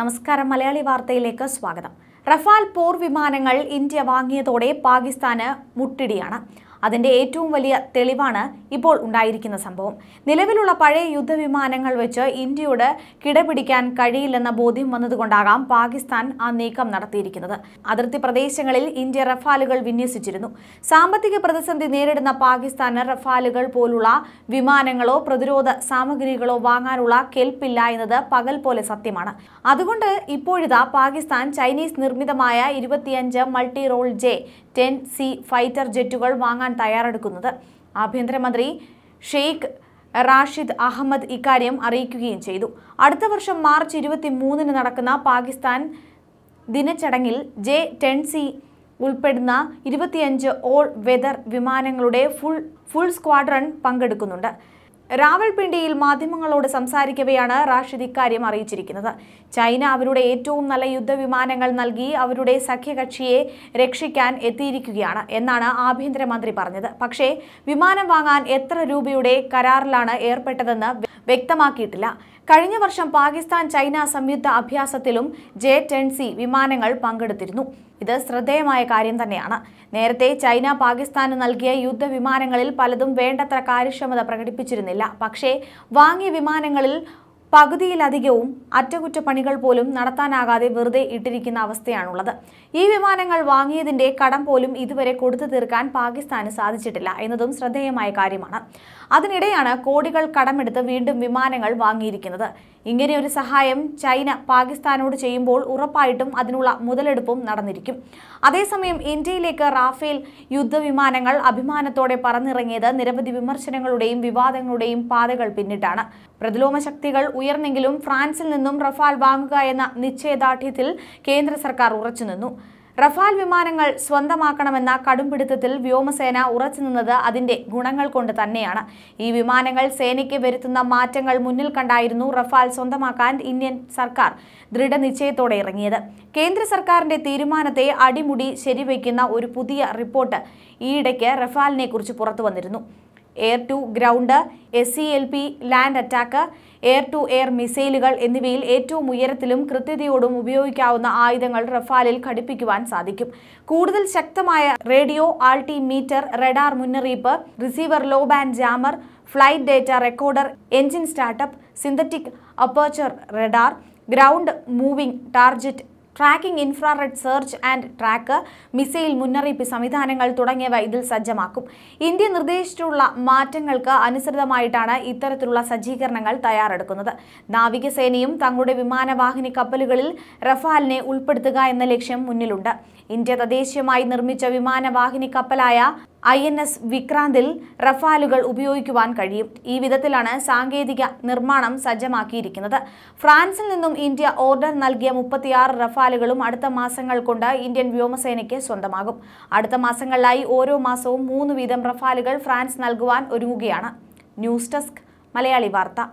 നമസ്കാരം മലയാളി വാർത്തയിലേക്ക് സ്വാഗതം റഫാൽ പോർ വിമാനങ്ങൾ ഇന്ത്യ വാങ്ങിയതോടെ പാകിസ്ഥാന് മുട്ടിടിയാണ് അതിന്റെ ഏറ്റവും വലിയ തെളിവാണ് ഇപ്പോൾ ഉണ്ടായിരിക്കുന്ന സംഭവം നിലവിലുള്ള പഴയ യുദ്ധവിമാനങ്ങൾ വെച്ച് ഇന്ത്യയോട് കിടപിടിക്കാൻ കഴിയില്ലെന്ന ബോധ്യം വന്നതുകൊണ്ടാകാം പാകിസ്ഥാൻ ആ നീക്കം നടത്തിയിരിക്കുന്നത് അതിർത്തി പ്രദേശങ്ങളിൽ ഇന്ത്യ റഫാലുകൾ വിന്യസിച്ചിരുന്നു സാമ്പത്തിക പ്രതിസന്ധി നേരിടുന്ന പാകിസ്ഥാന് റഫാലുകൾ പോലുള്ള വിമാനങ്ങളോ പ്രതിരോധ സാമഗ്രികളോ വാങ്ങാനുള്ള കെൽപ്പില്ല എന്നത് പകൽ പോലെ സത്യമാണ് അതുകൊണ്ട് ഇപ്പോഴിതാ പാകിസ്ഥാൻ ചൈനീസ് നിർമ്മിതമായ ഇരുപത്തിയഞ്ച് multi role J ten C fighter ജെറ്റുകൾ വാങ്ങാൻ തയ്യാറെടുക്കുന്നത് ആഭ്യന്തരമന്ത്രി ഷെയ്ഖ് റാഷിദ് അഹമ്മദ് ഇക്കാര്യം അറിയിക്കുകയും ചെയ്തു അടുത്ത വർഷം മാർച്ച് ഇരുപത്തി മൂന്നിന് നടക്കുന്ന പാകിസ്ഥാൻ ദിനച്ചടങ്ങിൽ ജെ ടെൻ സി ഉൾപ്പെടുന്ന ഇരുപത്തിയഞ്ച് ഓൾ വെതർ വിമാനങ്ങളുടെ ഫുൾ ഫുൾ സ്ക്വാഡ്രൺ പങ്കെടുക്കുന്നുണ്ട് രാവൽപിണ്ടിയിൽ മാധ്യമങ്ങളോട് സംസാരിക്കവെയാണ് റാഷിദ് ഇക്കാര്യം അറിയിച്ചിരിക്കുന്നത് ചൈന അവരുടെ ഏറ്റവും നല്ല യുദ്ധവിമാനങ്ങൾ നൽകി അവരുടെ സഖ്യകക്ഷിയെ രക്ഷിക്കാൻ എത്തിയിരിക്കുകയാണ് എന്നാണ് ആഭ്യന്തരമന്ത്രി പറഞ്ഞത് പക്ഷേ വിമാനം വാങ്ങാൻ എത്ര രൂപയുടെ കരാറിലാണ് ഏർപ്പെട്ടതെന്ന് വ്യക്തമാക്കിയിട്ടില്ല കഴിഞ്ഞ വർഷം പാകിസ്ഥാൻ ചൈന സംയുക്ത അഭ്യാസത്തിലും ജെ ടെൻ സി വിമാനങ്ങൾ പങ്കെടുത്തിരുന്നു ഇത് ശ്രദ്ധേയമായ കാര്യം തന്നെയാണ് നേരത്തെ ചൈന പാകിസ്ഥാന് നൽകിയ യുദ്ധവിമാനങ്ങളിൽ പലതും വേണ്ടത്ര കാര്യക്ഷമത പ്രകടിപ്പിച്ചിരുന്നില്ല പക്ഷേ വാങ്ങിയ വിമാനങ്ങളിൽ പകുതിയിലധികവും അറ്റകുറ്റപ്പണികൾ പോലും നടത്താനാകാതെ വെറുതെ ഇട്ടിരിക്കുന്ന അവസ്ഥയാണുള്ളത് ഈ വിമാനങ്ങൾ വാങ്ങിയതിന്റെ കടം പോലും ഇതുവരെ കൊടുത്തു തീർക്കാൻ പാകിസ്ഥാന് സാധിച്ചിട്ടില്ല എന്നതും ശ്രദ്ധേയമായ കാര്യമാണ് അതിനിടെയാണ് കോടികൾ കടമെടുത്ത് വീണ്ടും വിമാനങ്ങൾ വാങ്ങിയിരിക്കുന്നത് ഇങ്ങനെയൊരു സഹായം ചൈന പാകിസ്ഥാനോട് ചെയ്യുമ്പോൾ ഉറപ്പായിട്ടും അതിനുള്ള മുതലെടുപ്പും നടന്നിരിക്കും അതേസമയം ഇന്ത്യയിലേക്ക് റാഫേൽ യുദ്ധവിമാനങ്ങൾ അഭിമാനത്തോടെ പറന്നിറങ്ങിയത് നിരവധി വിമർശനങ്ങളുടെയും വിവാദങ്ങളുടെയും പാതകൾ പിന്നിട്ടാണ് പ്രതിലോമ ശക്തികൾ ഉയർന്നെങ്കിലും ഫ്രാൻസിൽ നിന്നും റഫാൽ വാങ്ങുക എന്ന നിശ്ചയദാർഢ്യത്തിൽ കേന്ദ്ര സർക്കാർ ഉറച്ചുനിന്നു റഫാൽ വിമാനങ്ങൾ സ്വന്തമാക്കണമെന്ന കടുംപിടുത്തത്തിൽ വ്യോമസേന ഉറച്ചുനിന്നത് അതിന്റെ ഗുണങ്ങൾ കൊണ്ട് തന്നെയാണ് ഈ വിമാനങ്ങൾ സേനയ്ക്ക് വരുത്തുന്ന മാറ്റങ്ങൾ മുന്നിൽ കണ്ടായിരുന്നു റഫാൽ സ്വന്തമാക്കാൻ ഇന്ത്യൻ സർക്കാർ ദൃഢനിശ്ചയത്തോടെ ഇറങ്ങിയത് കേന്ദ്ര സർക്കാരിന്റെ തീരുമാനത്തെ അടിമുടി ശരിവയ്ക്കുന്ന ഒരു പുതിയ റിപ്പോർട്ട് ഈയിടയ്ക്ക് റഫാലിനെ കുറിച്ച് പുറത്തു വന്നിരുന്നു air to ground S C L P land attack air to air മിസൈലുകൾ എന്നിവയിൽ ഏറ്റവും ഉയരത്തിലും കൃത്യതയോടും ഉപയോഗിക്കാവുന്ന ആയുധങ്ങൾ റഫാലിൽ ഘടിപ്പിക്കുവാൻ സാധിക്കും കൂടുതൽ ശക്തമായ റേഡിയോ ആൾട്ടിമീറ്റർ റഡാർ മുന്നറിയിപ്പ് receiver low band jammer flight data recorder engine startup synthetic aperture radar ground moving target tracking infrared search and track missile മുന്നറിയിപ്പ് സംവിധാനങ്ങൾ തുടങ്ങിയവ ഇതിൽ സജ്ജമാക്കും ഇന്ത്യ നിർദ്ദേശിച്ചിട്ടുള്ള മാറ്റങ്ങൾക്ക് അനുസൃതമായിട്ടാണ് ഇത്തരത്തിലുള്ള സജ്ജീകരണങ്ങൾ തയ്യാറെടുക്കുന്നത് നാവികസേനയും തങ്ങളുടെ വിമാനവാഹിനി കപ്പലുകളിൽ റഫാലിനെ ഉൾപ്പെടുത്തുക എന്ന ലക്ഷ്യം മുന്നിലുണ്ട് ഇന്ത്യ തദ്ദേശീയമായി നിർമ്മിച്ച വിമാനവാഹിനി കപ്പലായ ഐ എൻ എസ് വിക്രാന്തിൽ റഫാലുകൾ ഉപയോഗിക്കുവാൻ കഴിയും ഈ വിധത്തിലാണ് സാങ്കേതിക നിർമ്മാണം സജ്ജമാക്കിയിരിക്കുന്നത് ഫ്രാൻസിൽ നിന്നും ഇന്ത്യ ഓർഡർ നൽകിയ മുപ്പത്തിയാറ് റഫാലുകളും അടുത്ത മാസങ്ങൾ കൊണ്ട് ഇന്ത്യൻ വ്യോമസേനയ്ക്ക് സ്വന്തമാകും അടുത്ത മാസങ്ങളിലായി ഓരോ മാസവും മൂന്ന് വീതം റഫാലുകൾ ഫ്രാൻസ് നൽകുവാൻ ഒരുങ്ങുകയാണ് ന്യൂസ് ഡെസ്ക് മലയാളി വാർത്ത